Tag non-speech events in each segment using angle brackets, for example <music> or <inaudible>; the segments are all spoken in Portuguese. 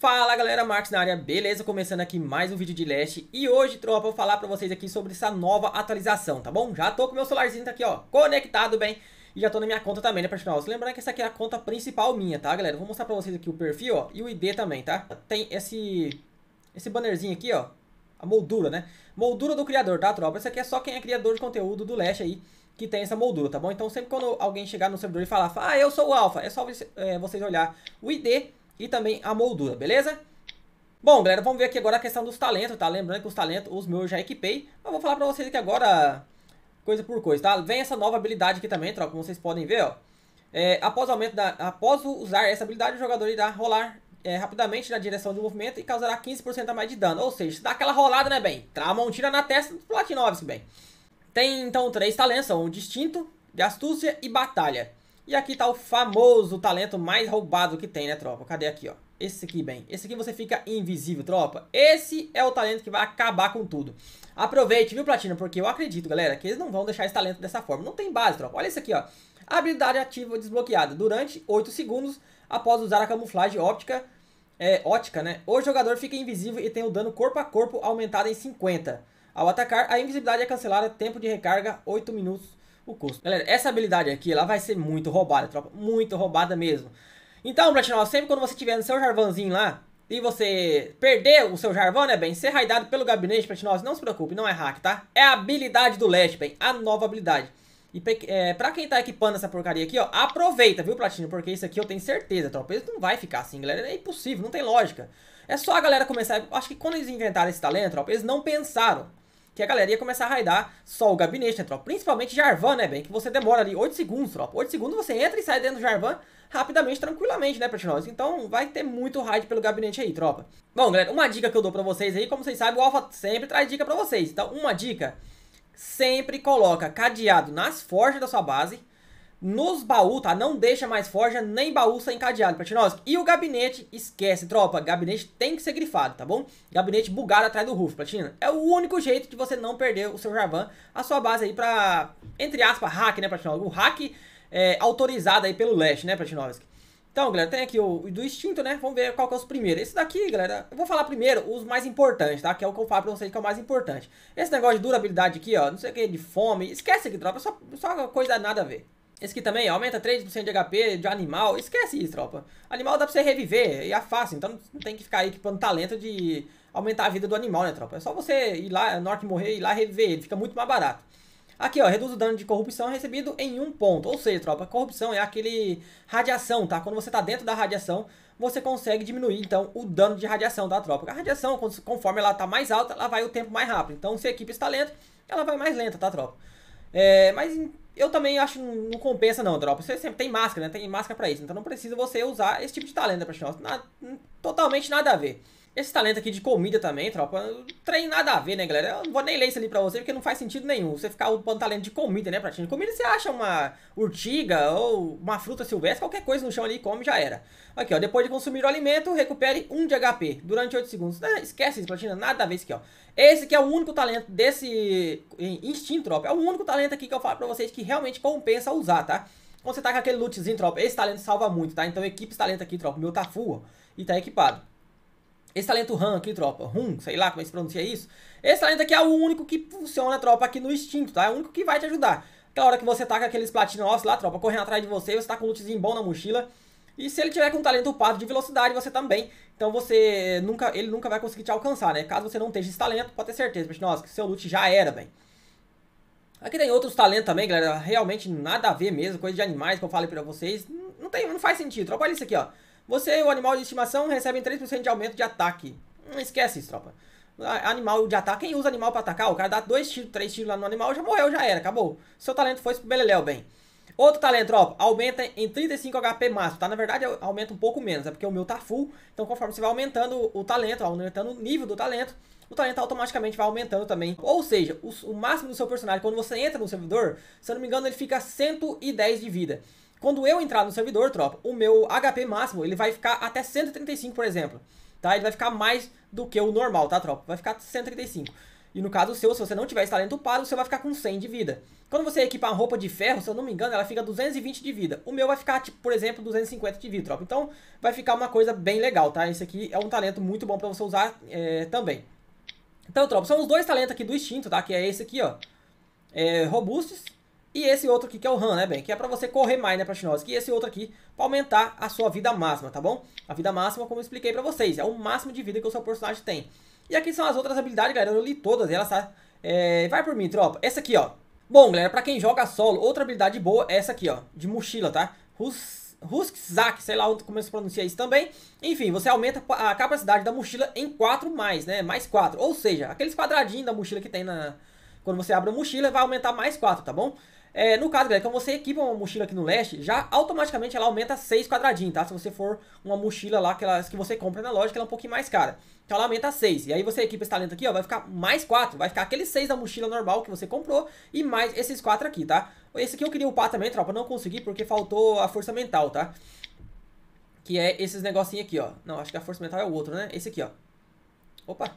Fala galera, Marcos na área, beleza? Começando aqui mais um vídeo de Leste e hoje, tropa, vou falar pra vocês aqui sobre essa nova atualização, tá bom? Já tô com meu celularzinho tá aqui, ó, conectado bem e já tô na minha conta também, né, profissional? Lembrando que essa aqui é a conta principal minha, tá, galera? Vou mostrar pra vocês aqui o perfil, ó, e o ID também, tá? Tem esse, esse bannerzinho aqui, ó, a moldura, né? Moldura do criador, tá, tropa? Essa aqui é só quem é criador de conteúdo do Leste aí, que tem essa moldura, tá bom? Então sempre quando alguém chegar no servidor e falar, ah, eu sou o Alpha, é só é, vocês olhar o ID e também a moldura, beleza? Bom, galera, vamos ver aqui agora a questão dos talentos, tá? Lembrando que os talentos, os meus já equipei, mas vou falar pra vocês aqui agora, coisa por coisa, tá? Vem essa nova habilidade aqui também, troca, como vocês podem ver, ó. É, após, aumento da, após usar essa habilidade, o jogador irá rolar é, rapidamente na direção do movimento e causará 15% a mais de dano. Ou seja, se dá aquela rolada, né, bem? Tramontina na testa do Platinovski, bem. Tem, então, três talentos, são o Distinto, de Astúcia e Batalha. E aqui tá o famoso talento mais roubado que tem, né, tropa? Cadê aqui, ó? Esse aqui, bem. Esse aqui você fica invisível, tropa. Esse é o talento que vai acabar com tudo. Aproveite, viu, Platina? Porque eu acredito, galera, que eles não vão deixar esse talento dessa forma. Não tem base, tropa. Olha isso aqui, ó. Habilidade ativa desbloqueada. Durante 8 segundos, após usar a camuflagem óptica, é, ótica, né? O jogador fica invisível e tem o dano corpo a corpo aumentado em 50. Ao atacar, a invisibilidade é cancelada, tempo de recarga 8 minutos o Galera, essa habilidade aqui, ela vai ser muito roubada, tropa. Muito roubada mesmo. Então, Platinal, sempre quando você tiver no seu Jarvanzinho lá, e você perder o seu Jarvan, né, bem? Ser raidado pelo gabinete, Platinal, não se preocupe, não é hack, tá? É a habilidade do Lash, bem. A nova habilidade. E é, pra quem tá equipando essa porcaria aqui, ó, aproveita, viu, Platino? Porque isso aqui eu tenho certeza, tropa. Isso não vai ficar assim, galera. É impossível, não tem lógica. É só a galera começar... Acho que quando eles inventaram esse talento, tropa, eles não pensaram que a galera ia começar a raidar só o gabinete, né, tropa? Principalmente Jarvan, né, bem? Que você demora ali 8 segundos, tropa. 8 segundos você entra e sai dentro do Jarvan rapidamente, tranquilamente, né, nós Então vai ter muito raid pelo gabinete aí, tropa. Bom, galera, uma dica que eu dou pra vocês aí, como vocês sabem, o Alpha sempre traz dica pra vocês. Então, uma dica, sempre coloca cadeado nas forjas da sua base, nos baús, tá? Não deixa mais forja nem baú sem cadeado, Platinovski. E o gabinete, esquece, tropa. Gabinete tem que ser grifado, tá bom? Gabinete bugado atrás do roof, Platina. É o único jeito de você não perder o seu Jarvan, a sua base aí pra, entre aspas, hack, né, Platinovski? O hack é, autorizado aí pelo leste, né, Platinovski? Então, galera, tem aqui o do instinto, né? Vamos ver qual que é os primeiros. Esse daqui, galera, eu vou falar primeiro os mais importantes, tá? Que é o que eu falo pra vocês que é o mais importante. Esse negócio de durabilidade aqui, ó, não sei o que, de fome, esquece aqui, tropa, só, só coisa nada a ver. Esse aqui também aumenta 3% de HP de animal. Esquece isso, tropa. Animal dá pra você reviver e é fácil. Então não tem que ficar aí equipando talento de aumentar a vida do animal, né, tropa? É só você ir lá, que morrer ir lá reviver ele. Fica muito mais barato. Aqui, ó, reduz o dano de corrupção recebido em um ponto. Ou seja, tropa, corrupção é aquele radiação, tá? Quando você tá dentro da radiação, você consegue diminuir, então, o dano de radiação da tá, tropa. A radiação, conforme ela tá mais alta, ela vai o tempo mais rápido. Então, se a equipe está lenta, ela vai mais lenta, tá, tropa? É, mas eu também acho que não compensa não, Drop. Você sempre tem máscara, né? Tem máscara pra isso. Então não precisa você usar esse tipo de talento pra totalmente nada a ver. Esse talento aqui de comida também, tropa, não tem nada a ver, né, galera? Eu não vou nem ler isso ali pra você, porque não faz sentido nenhum. Você ficar upando talento de comida, né, pratinho? Comida você acha uma urtiga ou uma fruta silvestre, qualquer coisa no chão ali, come já era. Aqui, ó, depois de consumir o alimento, recupere 1 de HP durante 8 segundos. Não, ah, esquece isso, platina, nada a ver isso aqui, ó. Esse que é o único talento desse instinto, tropa, é o único talento aqui que eu falo pra vocês que realmente compensa usar, tá? Quando você tá com aquele lootzinho, tropa, esse talento salva muito, tá? Então equipe esse talento aqui, tropa, o meu tá full, ó, e tá equipado. Esse talento RAM aqui, tropa, RUM, sei lá como é que se pronuncia isso. Esse talento aqui é o único que funciona, tropa, aqui no instinto, tá? É o único que vai te ajudar. Aquela hora que você tá com aqueles platinos lá, tropa, correndo atrás de você, você tá com um lootzinho bom na mochila. E se ele tiver com um talento upado de velocidade, você também. Então você nunca, ele nunca vai conseguir te alcançar, né? Caso você não tenha esse talento, pode ter certeza, mas nossa, que seu loot já era, bem. Aqui tem outros talentos também, galera. Realmente nada a ver mesmo, coisa de animais que eu falei pra vocês. Não, tem, não faz sentido. Tropa, olha isso aqui, ó. Você e o animal de estimação recebem 3% de aumento de ataque. Não hum, esquece isso, tropa. Animal de ataque, quem usa animal para atacar, o cara dá dois tiros, três tiros lá no animal, já morreu, já era, acabou. Seu talento foi pro beleléu, bem. Outro talento, tropa, aumenta em 35 HP máximo, tá? Na verdade, aumenta um pouco menos, é porque o meu tá full. Então, conforme você vai aumentando o talento, aumentando o nível do talento, o talento automaticamente vai aumentando também. Ou seja, o, o máximo do seu personagem, quando você entra no servidor, se eu não me engano, ele fica 110 de vida. Quando eu entrar no servidor, tropa, o meu HP máximo ele vai ficar até 135, por exemplo. Tá? Ele vai ficar mais do que o normal, tá, tropa? Vai ficar 135. E no caso seu, se você não tiver esse talento upado, você vai ficar com 100 de vida. Quando você equipar uma roupa de ferro, se eu não me engano, ela fica 220 de vida. O meu vai ficar, tipo, por exemplo, 250 de vida, tropa. Então, vai ficar uma coisa bem legal, tá? Esse aqui é um talento muito bom pra você usar é, também. Então, tropa, são os dois talentos aqui do instinto, tá? Que é esse aqui, ó. É, robustos e esse outro aqui, que é o RAM, né, bem? Que é para você correr mais, né, chinose. E esse outro aqui, para aumentar a sua vida máxima, tá bom? A vida máxima, como eu expliquei para vocês, é o máximo de vida que o seu personagem tem. E aqui são as outras habilidades, galera. Eu li todas elas, tá? É... vai por mim, tropa. Essa aqui, ó. Bom, galera, pra quem joga solo, outra habilidade boa é essa aqui, ó. De mochila, tá? Rus... Ruskzak, sei lá como se pronuncia isso também. Enfim, você aumenta a capacidade da mochila em 4 mais, né? Mais 4. Ou seja, aqueles quadradinhos da mochila que tem na... Quando você abre a mochila, vai aumentar mais 4, tá bom? É, no caso, galera, quando então você equipa uma mochila aqui no leste, já automaticamente ela aumenta 6 quadradinhos, tá? Se você for uma mochila lá, que aquelas que você compra na loja, que ela é um pouquinho mais cara. Então ela aumenta 6. E aí você equipa esse talento aqui, ó, vai ficar mais 4. Vai ficar aqueles 6 da mochila normal que você comprou e mais esses 4 aqui, tá? Esse aqui eu queria upar também, tropa, não consegui porque faltou a força mental, tá? Que é esses negocinhos aqui, ó. Não, acho que a força mental é o outro, né? Esse aqui, ó. Opa!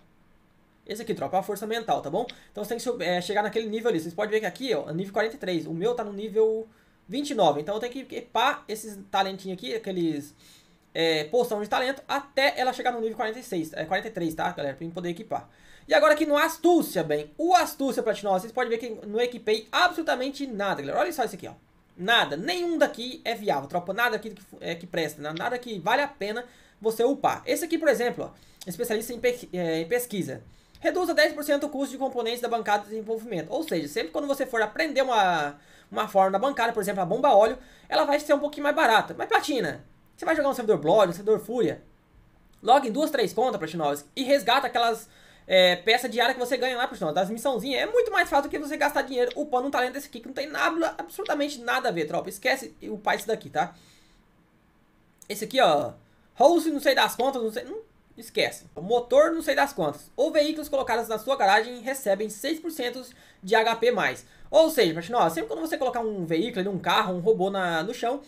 Esse aqui, tropa, é a força mental, tá bom? Então você tem que é, chegar naquele nível ali. Vocês podem ver que aqui, ó, é nível 43. O meu tá no nível 29. Então eu tenho que equipar esses talentinhos aqui, aqueles... É, poção de talento, até ela chegar no nível 46, é, 43, tá, galera? Pra mim poder equipar. E agora aqui no Astúcia, bem. O Astúcia Platinum, vocês podem ver que não equipei absolutamente nada, galera. Olha só isso aqui, ó. Nada, nenhum daqui é viável, tropa. Nada aqui que, é, que presta, né? nada que vale a pena você upar. Esse aqui, por exemplo, ó, especialista em, pe é, em pesquisa. Reduza 10% o custo de componentes da bancada de desenvolvimento. Ou seja, sempre quando você for aprender uma, uma forma da bancada, por exemplo, a bomba óleo, ela vai ser um pouquinho mais barata. Mas platina, você vai jogar um servidor Blood, um servidor Fúria, logo em duas, três contas, Platinovski, e resgata aquelas é, peça diária que você ganha lá, Platinovski, das missãozinhas. É muito mais fácil do que você gastar dinheiro upando um talento desse aqui, que não tem nada, absolutamente nada a ver, tropa. Esquece o pai daqui, tá? Esse aqui, ó, Rose, não sei das contas, não sei... Não esquece. O motor, não sei das quantas. Ou veículos colocados na sua garagem recebem 6% de HP+. Ou seja, Martinó, sempre quando você colocar um veículo, um carro, um robô na, no chão,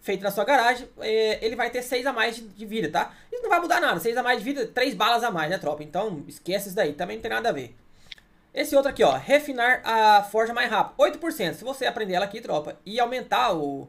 feito na sua garagem, é, ele vai ter 6 tá? a mais de, vida, tá? Isso não vai mudar nada. 6 a mais de vida, 3 balas a mais, né, tropa? Então, esquece isso daí. Também não tem nada a ver. Esse outro aqui, ó. Refinar a forja mais rápido. 8%. Se você aprender ela aqui, tropa, e aumentar o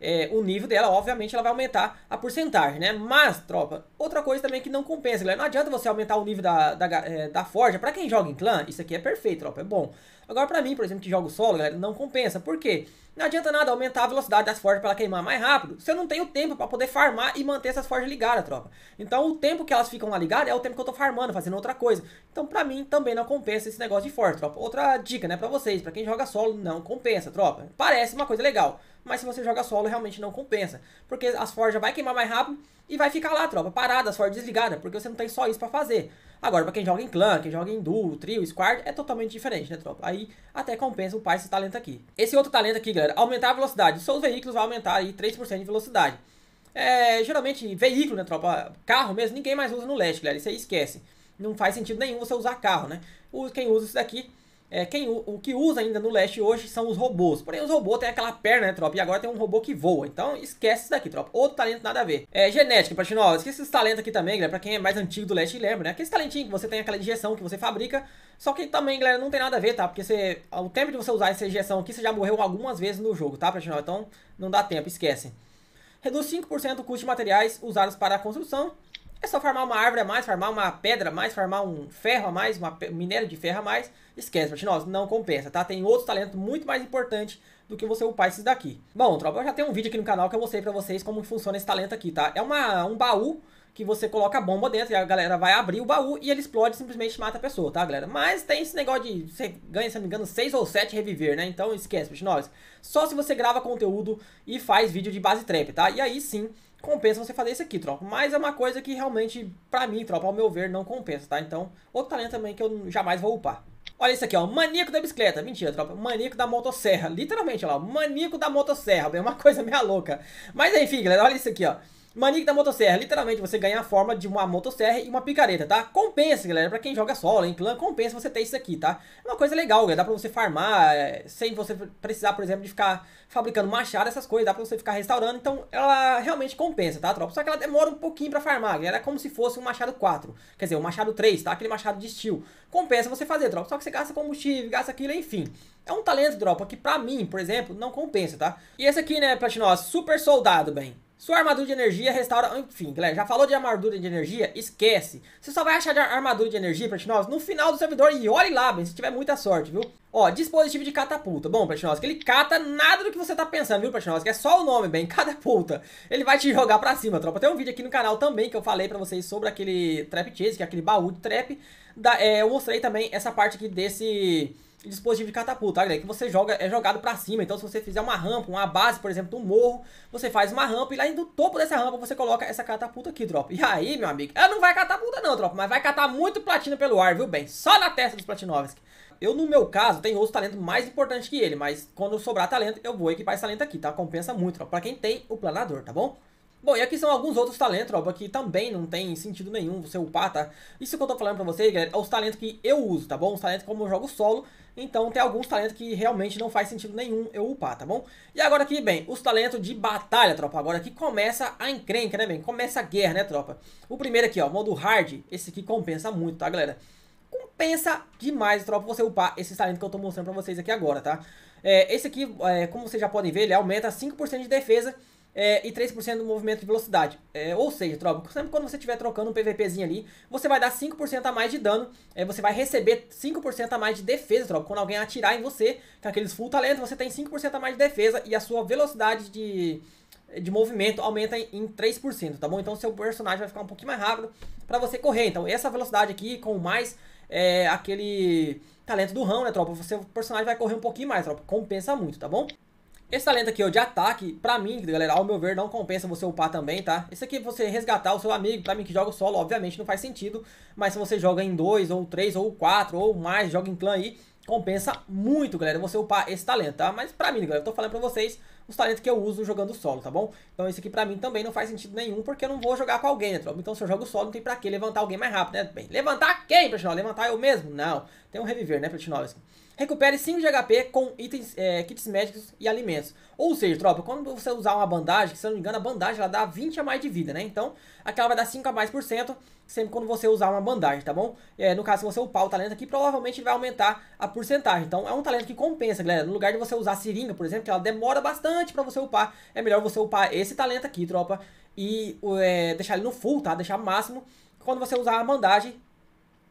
é, o nível dela, obviamente, ela vai aumentar a porcentagem, né? Mas, tropa, outra coisa também que não compensa, galera. Não adianta você aumentar o nível da, da, é, da forja. Pra quem joga em clã, isso aqui é perfeito, tropa, é bom. Agora, pra mim, por exemplo, que jogo solo, galera, não compensa. Por quê? Não adianta nada aumentar a velocidade das forjas para ela queimar mais rápido. Se eu não tenho tempo para poder farmar e manter essas forjas ligadas, tropa. Então, o tempo que elas ficam lá ligadas é o tempo que eu tô farmando, fazendo outra coisa. Então, pra mim, também não compensa esse negócio de forja, tropa. Outra dica, né, pra vocês, pra quem joga solo, não compensa, tropa. Parece uma coisa legal mas se você joga solo realmente não compensa, porque as forjas vai queimar mais rápido e vai ficar lá, tropa, parada, as forjas desligada, porque você não tem só isso para fazer. Agora, para quem joga em clã, quem joga em duo, trio, squad, é totalmente diferente, né, tropa? Aí até compensa upar esse talento aqui. Esse outro talento aqui, galera, aumentar a velocidade. Seus veículos vão aumentar aí 3% de velocidade. É, geralmente, veículo, né, tropa? Carro mesmo, ninguém mais usa no leste, galera. Isso aí esquece. Não faz sentido nenhum você usar carro, né? Quem usa isso daqui é, quem, o, o, que usa ainda no leste hoje são os robôs. Porém, os robôs têm aquela perna, né, tropa? E agora tem um robô que voa. Então, esquece isso daqui, tropa. Outro talento nada a ver. É, genética, Platinó. Esquece esses talentos aqui também, galera. Pra quem é mais antigo do leste, lembra, né? Aquele talentinho que você tem aquela injeção que você fabrica. Só que também, galera, não tem nada a ver, tá? Porque você, o tempo de você usar essa injeção aqui, você já morreu algumas vezes no jogo, tá, Platinó? Então, não dá tempo, esquece. Reduz 5% o custo de materiais usados para a construção. É só farmar uma árvore a mais, farmar uma pedra a mais, farmar um ferro a mais, um minério de ferro a mais. Esquece, Martinós, não compensa, tá? Tem outros talentos muito mais importantes do que você upar esses daqui. Bom, tropa, eu já tenho um vídeo aqui no canal que eu mostrei pra vocês como funciona esse talento aqui, tá? É uma, um baú que você coloca a bomba dentro e a galera vai abrir o baú e ele explode e simplesmente mata a pessoa, tá, galera? Mas tem esse negócio de você ganha, se não me engano, 6 ou 7 reviver, né? Então esquece, bicho, nós. Só se você grava conteúdo e faz vídeo de base trap, tá? E aí sim compensa você fazer isso aqui, tropa. Mas é uma coisa que realmente, pra mim, tropa, ao meu ver, não compensa, tá? Então, outro talento também que eu jamais vou upar. Olha isso aqui, ó. Maníaco da bicicleta. Mentira, tropa. Maníaco da motosserra. Literalmente, ó, Maníaco da motosserra. É uma <laughs> coisa meia louca. Mas enfim, galera, olha isso aqui, ó. Manique da motosserra, literalmente você ganha a forma de uma motosserra e uma picareta, tá? Compensa, galera, pra quem joga solo, em clã, compensa você ter isso aqui, tá? É uma coisa legal, galera, dá pra você farmar é, sem você precisar, por exemplo, de ficar fabricando machado, essas coisas, dá pra você ficar restaurando, então ela realmente compensa, tá, tropa? Só que ela demora um pouquinho pra farmar, galera, é como se fosse um machado 4, quer dizer, um machado 3, tá? Aquele machado de steel. Compensa você fazer, tropa, só que você gasta combustível, gasta aquilo, enfim... É um talento, dropa, que pra mim, por exemplo, não compensa, tá? E esse aqui, né, Pratinos, super soldado, bem. Sua armadura de energia restaura... Enfim, galera, já falou de armadura de energia? Esquece. Você só vai achar de armadura de energia, Pratinos, no final do servidor. E olhe lá, bem, se tiver muita sorte, viu? Ó, dispositivo de catapulta. Bom, Pratinos, que ele cata nada do que você tá pensando, viu, Pratinos? Que é só o nome, bem, <laughs> catapulta. Ele vai te jogar pra cima, tropa. Tem um vídeo aqui no canal também que eu falei pra vocês sobre aquele trap chase, que é aquele baú de trap. Da, é, eu mostrei também essa parte aqui desse dispositivo de catapulta, tá, Que você joga, é jogado para cima. Então, se você fizer uma rampa, uma base, por exemplo, de um morro, você faz uma rampa e lá no topo dessa rampa você coloca essa catapulta aqui, drop E aí, meu amigo, ela não vai catapulta não, drop mas vai catar muito platina pelo ar, viu, bem? Só na testa dos Platinovsk. Eu, no meu caso, tenho outro talento mais importante que ele, mas quando sobrar talento, eu vou equipar esse talento aqui, tá? Compensa muito, tropa, pra quem tem o planador, tá bom? Bom, e aqui são alguns outros talentos, tropa que também não tem sentido nenhum você upar, tá? Isso que eu tô falando pra vocês, galera, é os talentos que eu uso, tá bom? Os talentos como eu jogo solo, então tem alguns talentos que realmente não faz sentido nenhum eu upar, tá bom? E agora aqui, bem, os talentos de batalha, tropa, agora que começa a encrenca, né, bem? Começa a guerra, né, tropa? O primeiro aqui, ó, modo hard, esse aqui compensa muito, tá, galera? Compensa demais, tropa, você upar esses talentos que eu tô mostrando pra vocês aqui agora, tá? É, esse aqui, é, como vocês já podem ver, ele aumenta 5% de defesa é, e 3% do movimento de velocidade. É, ou seja, tropa, sempre quando você estiver trocando um PVPzinho ali, você vai dar 5% a mais de dano, é, você vai receber 5% a mais de defesa, tropa. Quando alguém atirar em você, com aqueles full talento, você tem 5% a mais de defesa e a sua velocidade de, de movimento aumenta em, 3%, tá bom? Então seu personagem vai ficar um pouquinho mais rápido para você correr. Então essa velocidade aqui, com mais é, aquele talento do rão, né, tropa? seu personagem vai correr um pouquinho mais, tropa. Compensa muito, tá bom? Esse talento aqui, ó, de ataque, pra mim, galera, ao meu ver, não compensa você upar também, tá? Esse aqui é você resgatar o seu amigo, pra mim que joga solo, obviamente não faz sentido. Mas se você joga em dois, ou três, ou quatro, ou mais, joga em clã aí, compensa muito, galera, você upar esse talento, tá? Mas pra mim, galera, eu tô falando pra vocês os talentos que eu uso jogando solo, tá bom? Então esse aqui pra mim também não faz sentido nenhum, porque eu não vou jogar com alguém, né, tropa? Então se eu jogo solo, não tem pra que levantar alguém mais rápido, né? Bem, levantar quem, pessoal? Levantar eu mesmo? Não. Tem um reviver, né, Platinovski? Recupere 5 de HP com itens, é, kits médicos e alimentos. Ou seja, tropa, quando você usar uma bandagem, se eu não me engano, a bandagem ela dá 20 a mais de vida, né? Então, aquela vai dar 5 a mais por cento sempre quando você usar uma bandagem, tá bom? É, no caso, se você upar o talento aqui, provavelmente ele vai aumentar a porcentagem. Então, é um talento que compensa, galera. No lugar de você usar seringa, por exemplo, que ela demora bastante pra você upar, é melhor você upar esse talento aqui, tropa, e é, deixar ele no full, tá? Deixar máximo quando você usar a bandagem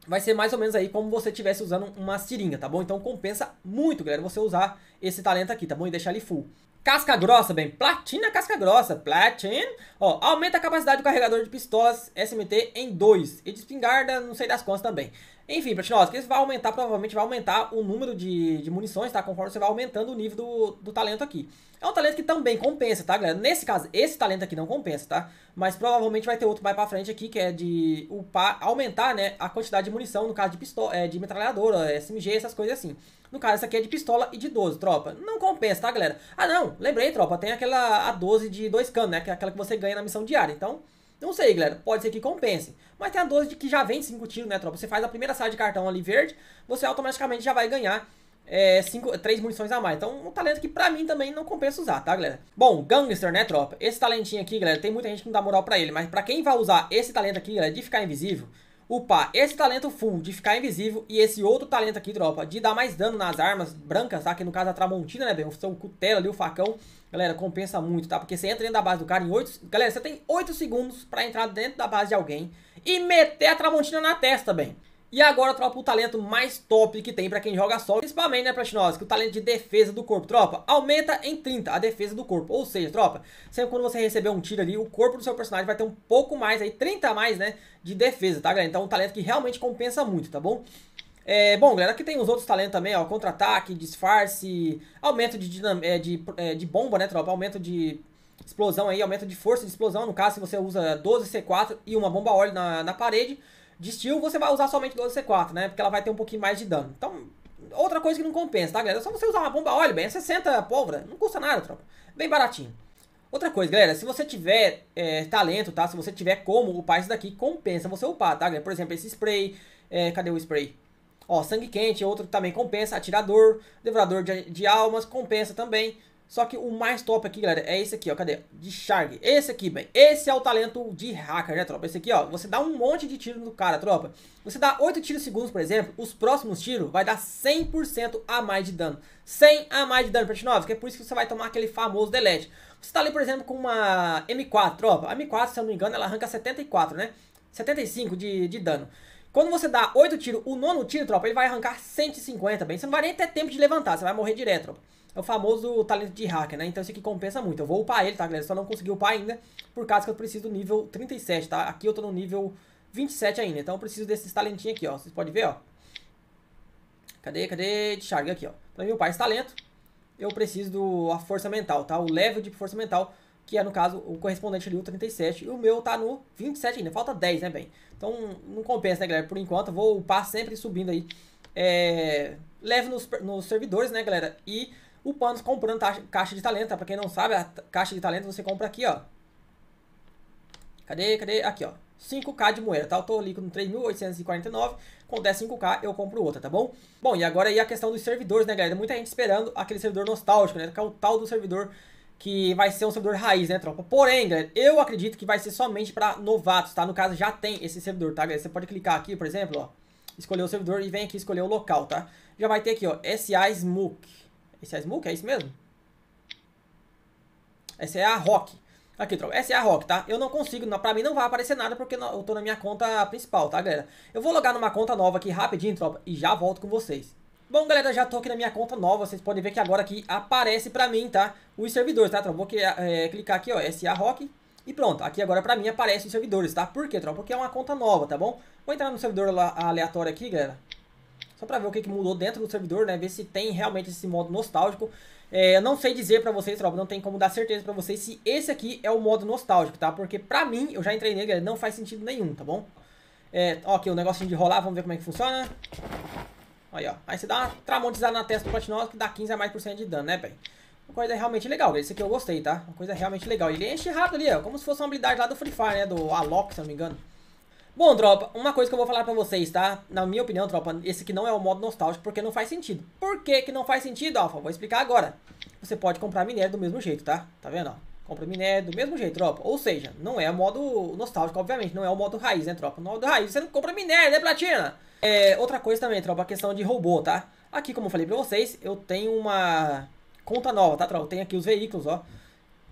vai ser mais ou menos aí como você estivesse usando uma seringa, tá bom? Então compensa muito, galera, você usar esse talento aqui, tá bom? E deixar ele full. Casca grossa, bem, platina casca grossa, platina. Ó, aumenta a capacidade do carregador de pistolas SMT em 2 e de espingarda, não sei das contas também. Enfim, Platinose, que isso vai aumentar, provavelmente vai aumentar o número de, de munições, tá? Conforme você vai aumentando o nível do, do talento aqui. É um talento que também compensa, tá, galera? Nesse caso, esse talento aqui não compensa, tá? Mas provavelmente vai ter outro mais pra frente aqui, que é de upar, aumentar, né, a quantidade de munição, no caso de pistola, é, de metralhadora, é, SMG, essas coisas assim. No caso, essa aqui é de pistola e de 12, tropa. Não compensa, tá, galera? Ah, não, lembrei, tropa, tem aquela a 12 de 2 canos, né, que é aquela que você ganha na missão diária, então... Não sei, galera, pode ser que compense. Mas tem a 12 que já vem 5 tiros, né, tropa? Você faz a primeira saída de cartão ali verde, você automaticamente já vai ganhar é, cinco, três munições a mais. Então, um talento que pra mim também não compensa usar, tá, galera? Bom, Gangster, né, tropa? Esse talentinho aqui, galera, tem muita gente que não dá moral pra ele, mas pra quem vai usar esse talento aqui, galera, de ficar invisível, upar esse talento full de ficar invisível e esse outro talento aqui, tropa, de dar mais dano nas armas brancas, tá? Que no caso é a Tramontina, né, bem? O cutelo ali, o facão, galera, compensa muito, tá? Porque você entra dentro da base do cara em 8... Galera, você tem 8 segundos pra entrar dentro da base de alguém e meter a Tramontina na testa, bem. E agora, tropa, o talento mais top que tem pra quem joga solo, principalmente, né, Platinose, que o talento de defesa do corpo, tropa, aumenta em 30 a defesa do corpo, ou seja, tropa, sempre quando você receber um tiro ali, o corpo do seu personagem vai ter um pouco mais aí, 30 a mais, né, de defesa, tá, galera? Então, é um talento que realmente compensa muito, tá bom? É, bom, galera, aqui tem os outros talentos também, ó, contra-ataque, disfarce, aumento de, dinam é, de, é, de bomba, né, tropa, aumento de explosão aí, aumento de força de explosão, no caso, se você usa 12 C4 e uma bomba óleo na, na parede, de steel, você vai usar somente 12C4, né? Porque ela vai ter um pouquinho mais de dano. Então, outra coisa que não compensa, tá, galera? É só você usar uma bomba óleo, bem, é 60 pólvora. Não custa nada, tropa. Bem baratinho. Outra coisa, galera, se você tiver é, talento, tá? Se você tiver como upar isso daqui, compensa você upar, tá, galera? Por exemplo, esse spray. É, cadê o spray? Ó, sangue quente, outro também compensa. Atirador, devorador de, de almas, compensa também. Só que o mais top aqui, galera, é esse aqui, ó. Cadê? De charge Esse aqui, bem. Esse é o talento de hacker, né, tropa? Esse aqui, ó. Você dá um monte de tiro no cara, tropa. Você dá 8 tiros segundos, por exemplo. Os próximos tiros vai dar 100% a mais de dano. 100 a mais de dano, Pertinovski. Que é por isso que você vai tomar aquele famoso delete. Você tá ali, por exemplo, com uma M4, tropa. A M4, se eu não me engano, ela arranca 74, né? 75 de, de dano. Quando você dá 8 tiros, o nono tiro, tropa, ele vai arrancar 150, bem. Você não vai nem ter tempo de levantar. Você vai morrer direto, tropa é o famoso talento de hacker, né? Então isso aqui compensa muito. Eu vou upar ele, tá, galera? só não consegui upar ainda, por causa que eu preciso do nível 37, tá? Aqui eu tô no nível 27 ainda, então eu preciso desses talentinhos aqui, ó. Vocês podem ver, ó. Cadê, cadê? Charga aqui, ó. Pra mim upar esse talento, eu preciso do a força mental, tá? O level de força mental, que é, no caso, o correspondente ali, o 37. E o meu tá no 27 ainda, falta 10, né, bem? Então não compensa, né, galera? Por enquanto, eu vou upar sempre subindo aí. É... Leve nos, nos servidores, né, galera? E o Panos comprando caixa de talento, tá? Pra quem não sabe, a caixa de talento você compra aqui, ó. Cadê, cadê? Aqui, ó. 5k de moeda, tá? Eu tô líquido 3.849, quando der 5k eu compro outra, tá bom? Bom, e agora aí a questão dos servidores, né, galera? Muita gente esperando aquele servidor nostálgico, né? Que é o tal do servidor que vai ser um servidor raiz, né, tropa? Porém, galera, eu acredito que vai ser somente para novatos, tá? No caso, já tem esse servidor, tá, galera? Você pode clicar aqui, por exemplo, ó, escolher o servidor e vem aqui escolher o local, tá? Já vai ter aqui, ó, SA Smoke. Esse é a Smoke? É isso mesmo? Essa é a Rock. Aqui, tropa. Essa é a Rock, tá? Eu não consigo, não, pra mim não vai aparecer nada porque eu tô na minha conta principal, tá, galera? Eu vou logar numa conta nova aqui rapidinho, tropa, e já volto com vocês. Bom, galera, já tô aqui na minha conta nova, vocês podem ver que agora aqui aparece pra mim, tá? Os servidores, tá, tropa? Vou é, clicar aqui, ó, SA é Rock. E pronto, aqui agora pra mim aparecem os servidores, tá? Por quê, tropa? Porque é uma conta nova, tá bom? Vou entrar no servidor aleatório aqui, galera só para ver o que, que mudou dentro do servidor, né? Ver se tem realmente esse modo nostálgico. É, eu não sei dizer para vocês, tropa, não tem como dar certeza para vocês se esse aqui é o modo nostálgico, tá? Porque pra mim, eu já entrei nele, galera, não faz sentido nenhum, tá bom? É, ó, aqui o negocinho de rolar, vamos ver como é que funciona. Aí, ó. Aí você dá uma tramontizada na testa do platinosa que dá 15 a mais por cento de dano, né, velho? Uma coisa realmente legal, Esse aqui eu gostei, tá? Uma coisa realmente legal. Ele enche rápido ali, ó. Como se fosse uma habilidade lá do Free Fire, né? Do Alok, se eu não me engano. Bom, tropa, uma coisa que eu vou falar pra vocês, tá? Na minha opinião, tropa, esse aqui não é o modo nostálgico porque não faz sentido. Por que que não faz sentido, Alfa? Vou explicar agora. Você pode comprar minério do mesmo jeito, tá? Tá vendo, ó? Compra minério do mesmo jeito, tropa. Ou seja, não é o modo nostálgico, obviamente. Não é o modo raiz, né, tropa? No modo raiz você não compra minério, né, platina? É, outra coisa também, tropa, a questão de robô, tá? Aqui, como eu falei pra vocês, eu tenho uma conta nova, tá, tropa? Eu tenho aqui os veículos, ó.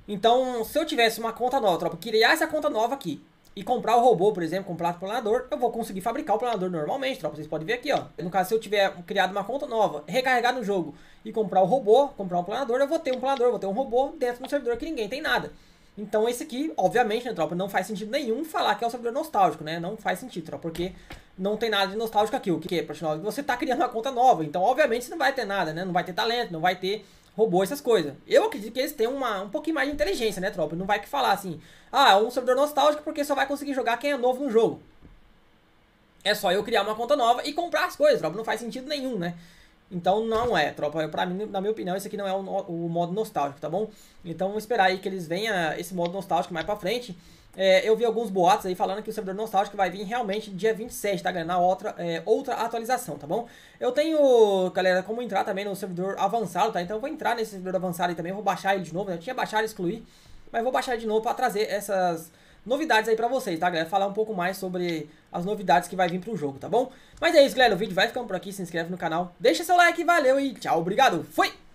Então, se eu tivesse uma conta nova, tropa, criar essa conta nova aqui e comprar o robô, por exemplo, com plato planador, eu vou conseguir fabricar o planador normalmente, tropa. Vocês podem ver aqui, ó. No caso, se eu tiver criado uma conta nova, recarregar no jogo e comprar o robô, comprar um planador, eu vou ter um planador, vou ter um robô dentro do servidor que ninguém tem nada. Então esse aqui, obviamente, né, tropa, não faz sentido nenhum falar que é um servidor nostálgico, né? Não faz sentido, tropa, porque não tem nada de nostálgico aqui. O que é? Você está criando uma conta nova, então obviamente você não vai ter nada, né? Não vai ter talento, não vai ter robô, essas coisas. Eu acredito que eles têm uma, um pouquinho mais de inteligência, né, tropa? Não vai que falar assim, ah, é um servidor nostálgico porque só vai conseguir jogar quem é novo no jogo. É só eu criar uma conta nova e comprar as coisas, tropa. Não faz sentido nenhum, né? Então não é, tropa. pra mim, na minha opinião, esse aqui não é o, o modo nostálgico, tá bom? Então vamos esperar aí que eles venham esse modo nostálgico mais pra frente. É, eu vi alguns boatos aí falando que o servidor nostálgico vai vir realmente dia 27, tá, galera? Na outra, é, outra atualização, tá bom? Eu tenho, galera, como entrar também no servidor avançado, tá? Então eu vou entrar nesse servidor avançado aí também, vou baixar ele de novo, né? Eu tinha baixado e excluir, mas vou baixar de novo pra trazer essas novidades aí pra vocês, tá, galera? Falar um pouco mais sobre as novidades que vai vir pro jogo, tá bom? Mas é isso, galera, o vídeo vai ficando por aqui, se inscreve no canal, deixa seu like, valeu e tchau, obrigado, fui!